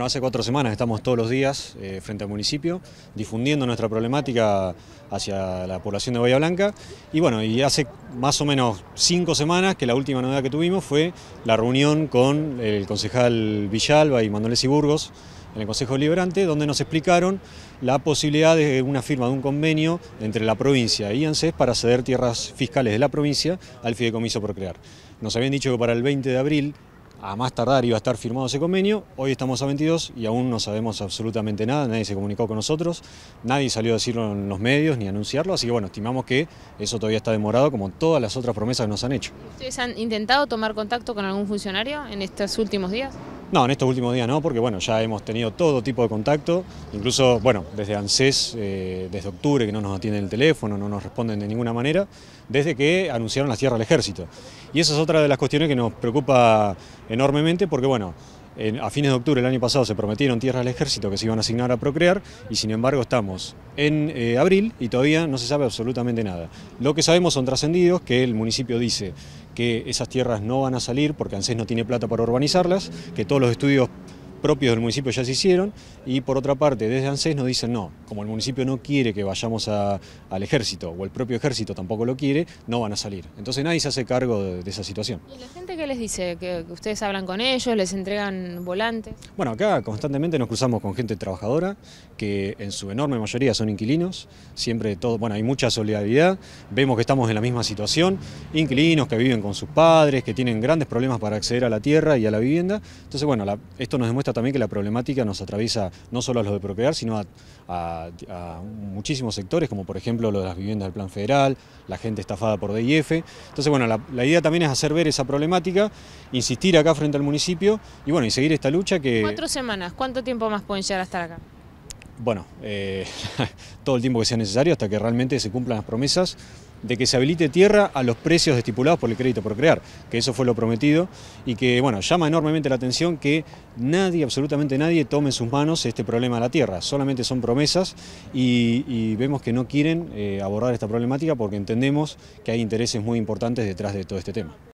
hace cuatro semanas estamos todos los días eh, frente al municipio difundiendo nuestra problemática hacia la población de Bahía Blanca y bueno, y hace más o menos cinco semanas que la última novedad que tuvimos fue la reunión con el concejal Villalba y Manuel y Burgos en el Consejo Liberante, donde nos explicaron la posibilidad de una firma de un convenio entre la provincia y ANSES para ceder tierras fiscales de la provincia al fideicomiso crear. Nos habían dicho que para el 20 de abril a más tardar iba a estar firmado ese convenio, hoy estamos a 22 y aún no sabemos absolutamente nada, nadie se comunicó con nosotros, nadie salió a decirlo en los medios ni a anunciarlo, así que bueno, estimamos que eso todavía está demorado como todas las otras promesas que nos han hecho. ¿Ustedes han intentado tomar contacto con algún funcionario en estos últimos días? No, en estos últimos días no, porque bueno, ya hemos tenido todo tipo de contacto, incluso, bueno, desde ANSES, eh, desde octubre, que no nos atienden el teléfono, no nos responden de ninguna manera, desde que anunciaron la tierra al ejército. Y esa es otra de las cuestiones que nos preocupa enormemente, porque bueno, a fines de octubre del año pasado se prometieron tierras al ejército que se iban a asignar a Procrear y sin embargo estamos en eh, abril y todavía no se sabe absolutamente nada. Lo que sabemos son trascendidos que el municipio dice que esas tierras no van a salir porque ANSES no tiene plata para urbanizarlas, que todos los estudios propios del municipio ya se hicieron y por otra parte desde ANSES nos dicen no, como el municipio no quiere que vayamos al ejército o el propio ejército tampoco lo quiere, no van a salir. Entonces nadie se hace cargo de, esa situación. ¿Y la gente qué les dice? ¿Que, ustedes hablan con ellos, les entregan volantes? Bueno, acá constantemente nos cruzamos con gente trabajadora que en su enorme mayoría son inquilinos, siempre todo, bueno, hay mucha solidaridad, vemos que estamos en la misma situación, inquilinos que viven con sus padres, que tienen grandes problemas para acceder a la tierra y a la vivienda, entonces bueno, esto nos demuestra también que la problemática nos atraviesa no solo a los de propiedad, sino a, muchísimos sectores, como por ejemplo lo de las viviendas del Plan Federal, la gente estafada por DIF. Entonces, bueno, la, la idea también es hacer ver esa problemática, insistir acá frente al municipio y bueno, y seguir esta lucha que... Cuatro semanas, ¿cuánto tiempo más pueden llegar a estar acá? bueno, eh, todo el tiempo que sea necesario hasta que realmente se cumplan las promesas de que se habilite tierra a los precios estipulados por el crédito por crear, que eso fue lo prometido y que, bueno, llama enormemente la atención que nadie, absolutamente nadie, tome en sus manos este problema de la tierra, solamente son promesas y, vemos que no quieren eh, abordar esta problemática porque entendemos que hay intereses muy importantes detrás de todo este tema.